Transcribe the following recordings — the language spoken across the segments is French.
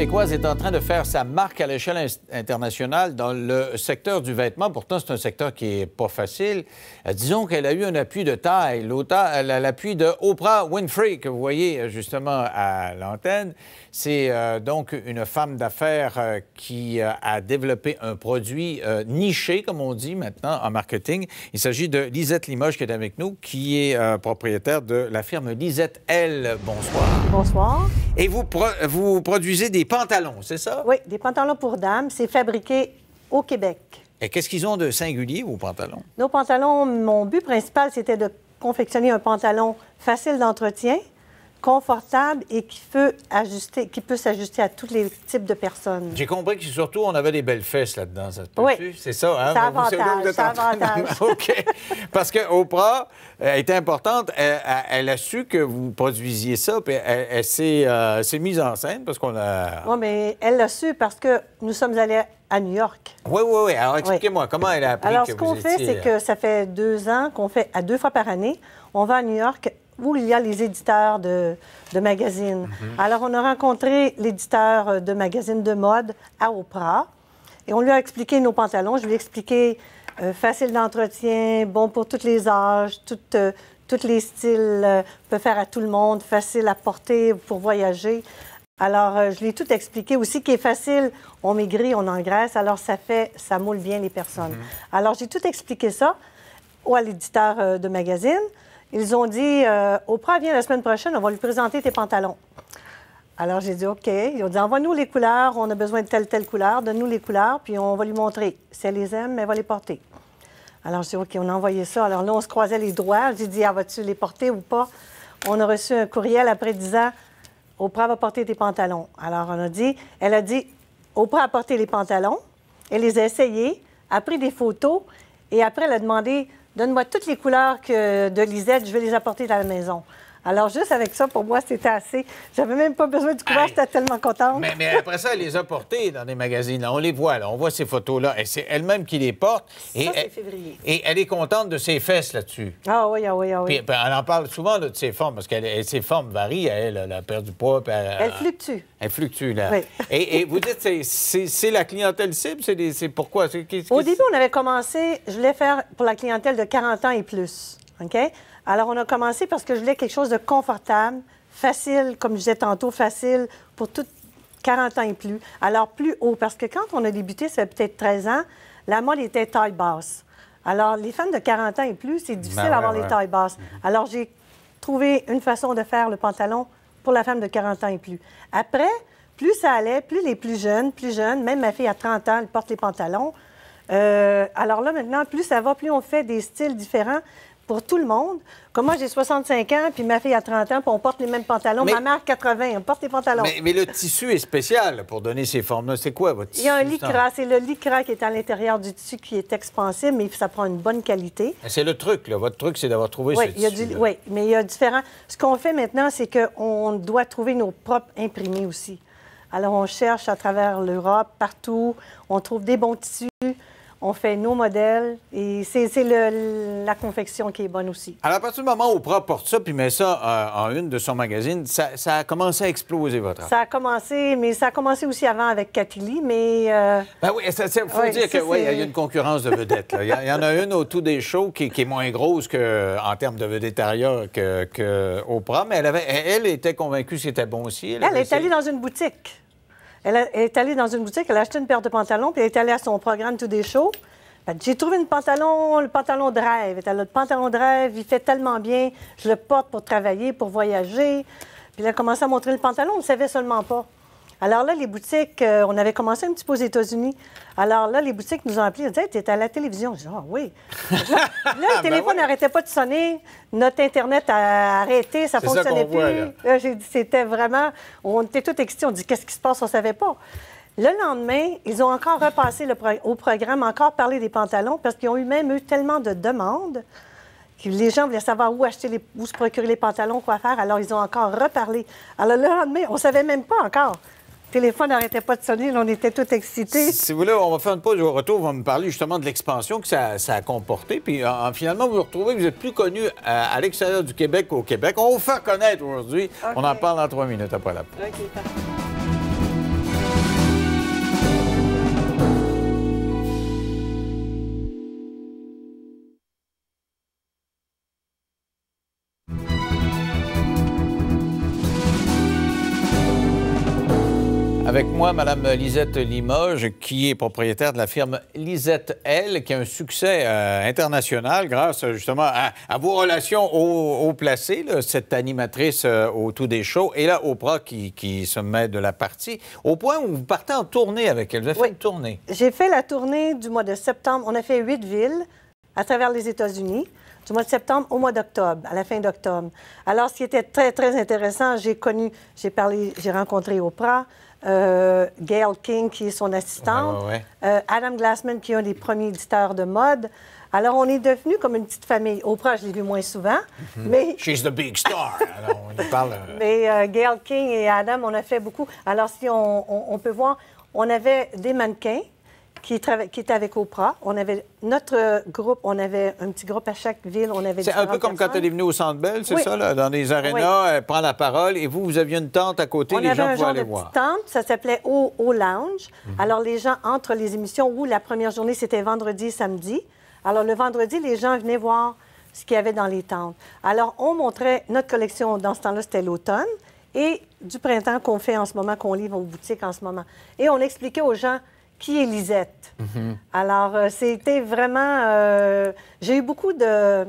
québécoise est en train de faire sa marque à l'échelle internationale dans le secteur du vêtement. Pourtant, c'est un secteur qui n'est pas facile. Euh, disons qu'elle a eu un appui de taille, l'appui de Oprah Winfrey, que vous voyez euh, justement à l'antenne. C'est euh, donc une femme d'affaires qui a développé un produit niché, comme on dit maintenant en marketing. Il s'agit de Lisette Limoges qui est avec nous, qui est propriétaire de la firme Lisette L. Bonsoir. Bonsoir. Et vous, vous produisez des pantalons, c'est ça? Oui, des pantalons pour dames. C'est fabriqué au Québec. Et qu'est-ce qu'ils ont de singulier, vos pantalons? Nos pantalons, mon but principal, c'était de confectionner un pantalon facile d'entretien, confortable et qui peut ajuster, qui peut s'ajuster à tous les types de personnes. J'ai compris que surtout on avait des belles fesses là-dedans. Ça oui. C'est ça, hein? avantage, ça avantage. OK. Parce que Oprah était importante. Elle, a su que vous produisiez ça, puis elle, euh, s'est mise en scène parce qu'on a... Oui, mais elle l'a su parce que nous sommes allés à New York. Oui, oui, oui. Alors, expliquez-moi, comment elle a appris Alors, ce qu'on fait, c'est que euh, ça fait deux ans qu'on fait, à deux fois par année, on va à New York où il y a les éditeurs de, magazines. Mhm. Alors, on a rencontré l'éditeur euh, de magazines de mode à Oprah et on lui a expliqué nos pantalons. Je lui ai expliqué euh, facile d'entretien, bon pour tous les âges, toutes euh, tous les styles, peut faire à tout le monde, facile à porter pour voyager. Alors, je lui ai tout expliqué aussi, qui est facile, on maigrit, on engraisse, alors ça fait, ça moule bien les personnes. Mhm. Alors, j'ai tout expliqué ça à l'éditeur de magazine. Ils ont dit euh, Oprah vient la semaine prochaine, on va lui présenter tes pantalons. Alors j'ai dit OK. Ils ont dit Envoie-nous les couleurs, on a besoin de telle, telle couleur, donne-nous les couleurs, puis on va lui montrer. Si elle les aime, elle va les porter. Alors j'ai dit OK, on a envoyé ça. Alors là, on se croisait les doigts. J'ai dit ah, Vas-tu les porter ou pas On a reçu un courriel après disant Oprah va porter tes pantalons. Alors on a dit Elle a dit Oprah a porté les pantalons, elle les a essayés, a pris des photos, et après elle a demandé Donne-moi toutes les couleurs que, de Lisette, je vais les apporter à la maison. Alors, juste avec ça, pour moi, c'était assez. J'avais même pas besoin du couvert, j'étais tellement contente. Mais, après ça, elle les a portées dans des magazines. On les voit, là. On voit ces photos-là. Et c'est elle-même qui les porte. ça, c'est février. Et elle est contente de ses fesses là-dessus. Ah oui, ah oui, ah oui. Puis, ben, elle en parle souvent, de ses formes, parce que ses formes varient. Elle, elle a perdu poids. elle, fluctue. Elle fluctue, là. Et, et, vous dites, c'est la clientèle cible? C'est pourquoi? Au début, on avait commencé, je voulais faire pour la clientèle de 40 ans et plus. OK? Alors, on a commencé parce que je voulais quelque chose de confortable, facile, comme je disais tantôt, facile pour toutes 40 ans et plus. Alors, plus haut, parce que quand on a débuté, ça fait peut-être 13 ans, la mode était taille basse. Alors, les femmes de 40 ans et plus, c'est difficile d'avoir ben les tailles basses. Mm-hmm. Alors, j'ai trouvé une façon de faire le pantalon pour la femme de 40 ans et plus. Après, plus ça allait, plus les plus jeunes, plus jeunes, même ma fille à 30 ans, elle porte les pantalons. Euh, alors là, maintenant, plus ça va, plus on fait des styles différents pour tout le monde. Comme moi, j'ai 65 ans, puis ma fille a 30 ans, puis on porte les mêmes pantalons. Ma mère, 80, on porte les pantalons. Mais, le tissu est spécial pour donner ces formes-là. C'est quoi votre tissu? Il y a un lycra. C'est le lycra qui est à l'intérieur du tissu qui est expansible, mais ça prend une bonne qualité. C'est le truc, là. Votre truc, c'est d'avoir trouvé ce tissu. Oui, mais il y a différents. Ce qu'on fait maintenant, c'est qu'on doit trouver nos propres imprimés aussi. Alors, on cherche à travers l'Europe, partout. On trouve des bons tissus on fait nos modèles et c'est la confection qui est bonne aussi. Alors, à partir du moment où Oprah porte ça puis met ça euh, en une de son magazine, ça, a commencé à exploser votre Ça a commencé, mais ça a commencé aussi avant avec Lee, mais. Euh, ben oui, il faut dire qu'il y a une concurrence de vedettes. Il y, en a une au tout des shows qui, est moins grosse que, en termes de vedettariat que, que Oprah, mais elle, avait, elle était convaincue que c'était bon aussi. elle est allée dans une boutique. Elle, est allée dans une boutique, elle a acheté une paire de pantalons, puis elle est allée à son programme tout des shows. Ben, j'ai trouvé une pantalon, le pantalon de rêve. Elle a le pantalon de rêve, il fait tellement bien. Je le porte pour travailler, pour voyager. Puis elle a commencé à montrer le pantalon, on ne le savait seulement pas. Alors là, les boutiques, euh, on avait commencé un petit peu aux États-Unis. Alors là, les boutiques nous ont appelés. Ils disaient, t'es à la télévision. Je dis, ah oui. là, le ben téléphone n'arrêtait pas de sonner. Notre Internet a arrêté. Ça fonctionnait plus. dit, c'était vraiment. On était tout excités. On dit, qu'est-ce qui se passe? On ne savait pas. Le lendemain, ils ont encore repassé le au programme, encore parlé des pantalons, parce qu'ils ont eu même eu tellement de demandes que les gens voulaient savoir où acheter, les... où se procurer les pantalons, quoi faire. Alors, ils ont encore reparlé. Alors, le lendemain, on ne savait même pas encore téléphone n'arrêtait pas de sonner, on était tout excités. Si vous voulez, on va faire une pause au retour, on va me parler justement de l'expansion que ça, a comporté. Puis finalement, vous vous retrouvez, vous êtes plus connu à, l'extérieur du Québec qu'au Québec. On vous fait connaître aujourd'hui. On en parle dans trois minutes après la pause. Avec moi, Mme Lisette Limoges, qui est propriétaire de la firme Lisette L, qui a un succès euh, international grâce justement à, vos relations au, placé, cette animatrice euh, au tout des shows, et là, Oprah qui, se met de la partie, au point où vous partez en tournée avec elle. Vous avez une tournée. J'ai fait la tournée du mois de septembre. On a fait huit villes à travers les États-Unis du mois de septembre au mois d'octobre, à la fin d'octobre. Alors, ce qui était très, très intéressant, j'ai connu, j'ai parlé, j'ai rencontré Oprah, euh, Gail King, qui est son assistante, euh, Adam Glassman, qui est un des premiers éditeurs de mode. Alors, on est devenu comme une petite famille. Oprah, je l'ai vu moins souvent, mhm. mais... She's the big star. Euh, mais Gail King et Adam, on a fait beaucoup. Alors, si on peut voir, on avait des mannequins, qui, qui était avec Oprah. On avait notre euh, groupe, on avait un petit groupe à chaque ville. On avait. C'est un peu comme quand elle est venue au Centre Bell, c'est ça, là, dans les arénas, elle euh, prend la parole et vous, vous aviez une tente à côté, on les avait gens un pouvaient genre de Petite tente, ça s'appelait au, Lounge. Mhm. Alors les gens entre les émissions où la première journée c'était vendredi, et samedi. Alors le vendredi, les gens venaient voir ce qu'il y avait dans les tentes. Alors on montrait notre collection. Dans ce temps-là, c'était l'automne et du printemps qu'on fait en ce moment, qu'on livre aux boutiques en ce moment. Et on expliquait aux gens qui est Lisette. Alors, euh, c'était vraiment... Euh, j'ai eu beaucoup de...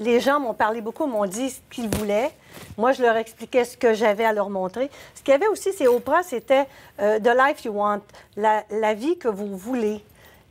les gens m'ont parlé beaucoup, m'ont dit ce qu'ils voulaient. Moi, je leur expliquais ce que j'avais à leur montrer. Ce qu'il y avait aussi, c'est Oprah, c'était euh, The Life You Want, la, la vie que vous voulez.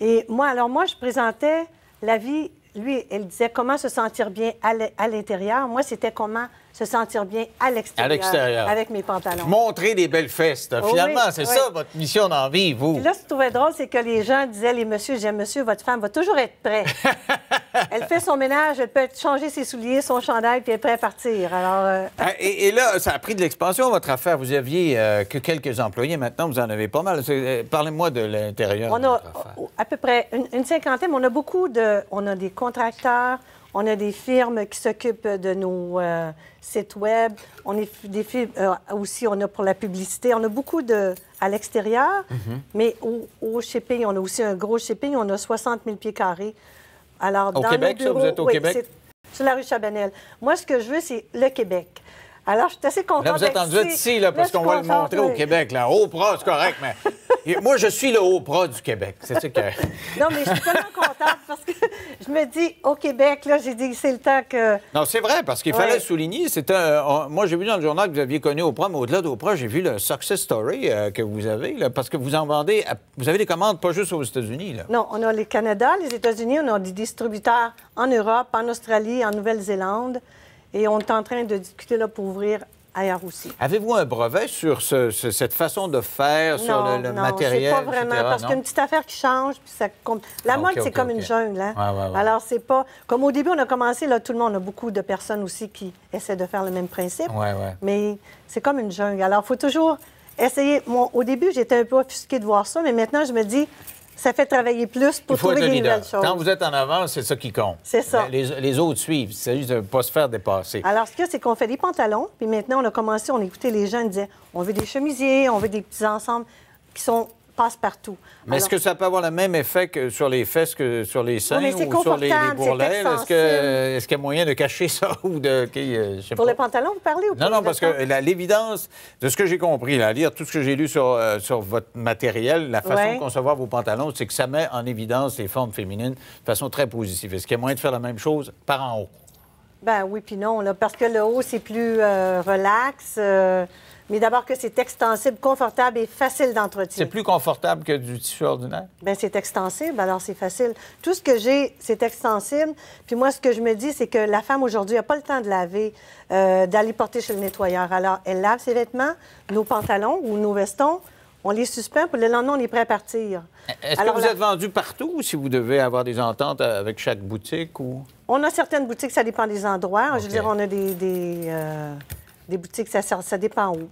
Et moi, alors moi, je présentais la vie lui, elle disait comment se sentir bien à l'intérieur. Moi, c'était comment se sentir bien à l'extérieur. Avec mes pantalons. Montrer des belles festes. Oh Finalement, c'est ça votre mission d'envie, vous. là, ce que je trouvais drôle, c'est que les gens disaient, les messieurs, j'aime monsieur, votre femme va toujours être prête. elle fait son ménage, elle peut changer ses souliers, son chandail, puis elle est prête à partir. Alors, euh, ah, et, là, ça a pris de l'expansion, votre affaire. Vous aviez euh, que quelques employés. Maintenant, vous en avez pas mal. Euh, parlez-moi de l'intérieur. On a à peu près une, cinquantaine, mais on a beaucoup de... On a des contracteurs, on a des firmes qui s'occupent de nos sites web. On a des aussi, on a pour la publicité. On a beaucoup de à l'extérieur, mhm. mais au, au, shipping, on a aussi un gros shipping. On a 60 000 pieds carrés alors, au dans Québec, ça, vous êtes au oui, Québec? Sur la rue Chabanel. Moi, ce que je veux, c'est le Québec. Alors, je suis assez contente. Là, vous êtes rendu ici, là, parce qu'on va le montrer au Québec, là. Haut pro, c'est correct, mais moi, je suis le haut pro du Québec. C'est ça que. non, mais je suis tellement contente je me dis, au Québec, là, j'ai dit, c'est le temps que. Non, c'est vrai, parce qu'il fallait souligner. c'est un... moi, j'ai vu dans le journal que vous aviez connu au mais au-delà d'Oprah, j'ai vu le success story euh, que vous avez, parce que vous en vendez. Vous avez des commandes pas juste aux États-Unis, là. Non, on a les Canada, les États-Unis, on a des distributeurs en Europe, en Australie, en Nouvelle-Zélande. Et on est en train de discuter là, pour ouvrir Ailleurs Avez-vous un brevet sur cette façon de faire, sur le, non, matériel? Non, pas vraiment, parce qu'une petite affaire qui change, puis ça... La ah, mode, c'est comme une jungle, hein? Alors, c'est pas... Comme au début, on a commencé, là, tout le monde, a beaucoup de personnes aussi qui essaient de faire le même principe, mais c'est comme une jungle. Alors, il faut toujours essayer... Moi, au début, j'étais un peu offusquée de voir ça, mais maintenant, je me dis, ça fait travailler plus pour trouver les nouvelles choses. Quand vous êtes en avance, c'est ça qui compte. C'est ça. Les, autres suivent. Il s'agit de ne pas se faire dépasser. Alors, ce qu'il y a, c'est qu'on fait des pantalons, puis maintenant, on a commencé, on écoutait les gens, ils disaient on veut des chemisiers, on veut des petits ensembles qui sont passe partout. Mais est-ce que ça peut avoir le même effet que sur les fesses que sur les seins ou sur les, les bourrelets? Est-ce qu'il y a moyen de cacher ça ou de... Euh, pour les pantalons, vous parlez ou Non, non, parce que l'évidence de ce que j'ai compris, à lire tout ce que j'ai lu sur, euh, sur votre matériel, la façon de concevoir vos pantalons, c'est que ça met en évidence les formes féminines de façon très positive. Est-ce qu'il y a moyen de faire la même chose par en haut? Ben oui, puis non, parce que le haut, c'est plus euh, relax mais d'abord que c'est extensible, confortable et facile d'entretien. C'est plus confortable que du tissu ordinaire? Bien, c'est extensible, alors c'est facile. Tout ce que j'ai, c'est extensible. Puis moi, ce que je me dis, c'est que la femme aujourd'hui n'a pas le temps de laver, euh, d'aller porter chez le nettoyeur. Alors, elle lave ses vêtements, nos pantalons ou nos vestons, on les suspend, puis le lendemain, on est prêt à partir. Est-ce que vous êtes vendu partout ou si vous devez avoir des ententes avec chaque boutique? ou? On a certaines boutiques, ça dépend des endroits. Je veux dire, on a des... Euh, des boutiques, ça, dépend où.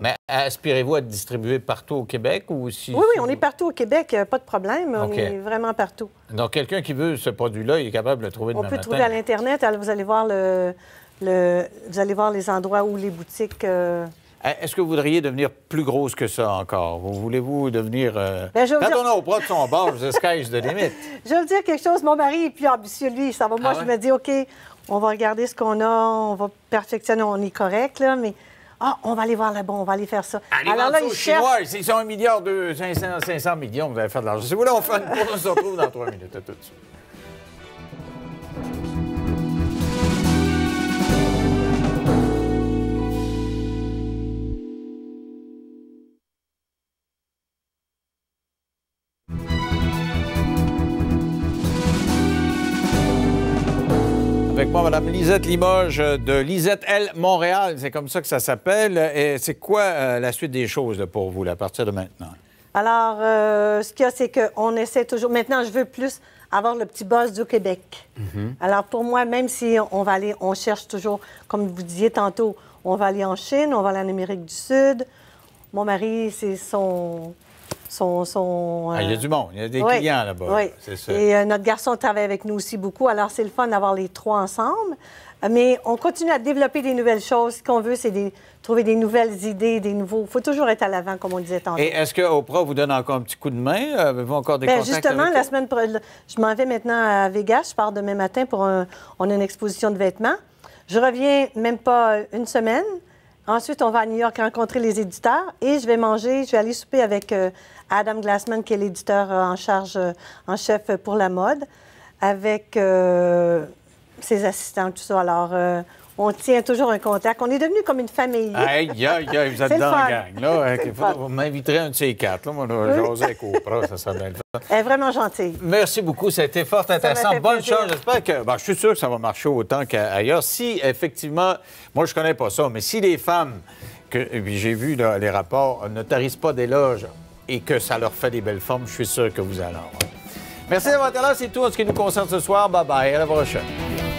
Mais aspirez-vous à être distribué partout au Québec ou si... Oui, oui, on est partout au Québec, euh, pas de problème. On est vraiment partout. Donc, quelqu'un qui veut ce produit-là, il est capable de le trouver demain On peut le trouver à l'Internet. Vous allez voir le, vous allez voir les endroits où les boutiques... Euh, eh, est-ce que vous voudriez devenir plus grosse que ça encore? Vous voulez-vous devenir... Euh, ben, quand on est au bras de son bord, je sky's de limite. Je veux dire quelque chose. Mon mari est plus ambitieux, lui. Ça va, moi, ah je me dis, OK, on va regarder ce qu'on a, on va perfectionner, on est correct, là, mais ah, on va aller voir là-bas, on va aller faire ça. Allez Alors là, ils cherchent. ils ont 1 milliard, de 500, millions, vous allez faire de l'argent. Si vous voulez, on fait une pause, on se retrouve dans trois minutes. À tout de suite. Avec moi, Mme Lisette Limoges euh, de Lisette L. Montréal. C'est comme ça que ça s'appelle. Et c'est quoi euh, la suite des choses pour vous à partir de maintenant? Alors, euh, ce qu'il y a, c'est qu'on essaie toujours. Maintenant, je veux plus avoir le petit boss du Québec. Mhm. Alors, pour moi, même si on va aller, on cherche toujours, comme vous disiez tantôt, on va aller en Chine, on va aller en Amérique du Sud. Mon mari, c'est son ah, il y a euh, du monde, il y a des clients là-bas. Oui. C'est ça. Et euh, notre garçon travaille avec nous aussi beaucoup, alors c'est le fun d'avoir les trois ensemble. Mais on continue à développer des nouvelles choses. Ce qu'on veut, c'est trouver des nouvelles idées, des nouveaux. Il faut toujours être à l'avant, comme on disait tantôt. Et est-ce que Oprah vous donne encore un petit coup de main? Euh, avez encore des Bien, Justement, la semaine prochaine, je m'en vais maintenant à Vegas. Je pars demain matin pour on a une exposition de vêtements. Je reviens même pas une semaine. Ensuite, on va à New York rencontrer les éditeurs et je vais manger, je vais aller souper avec euh, Adam Glassman, qui est l'éditeur euh, en charge, euh, en chef pour la mode, avec ses assistants, tout ça. Alors, on tient toujours un contact. On est devenu comme une famille. vous êtes dans la gang. vous m'inviterez un de ces quatre. Là, moi, ça serait est vraiment gentille. Merci beaucoup, c'était fort intéressant. Bonne chance. J'espère que. Ben, je suis sûr que ça va marcher autant qu'ailleurs. Si, effectivement, moi, je connais pas ça, mais si les femmes, que j'ai vu dans les rapports, euh, ne tarissent pas d'éloges et que ça leur fait des belles formes, je suis sûr que vous allez en avoir. Merci d'avoir été là. C'est tout en ce qui nous concerne ce soir. Bye bye. À la prochaine.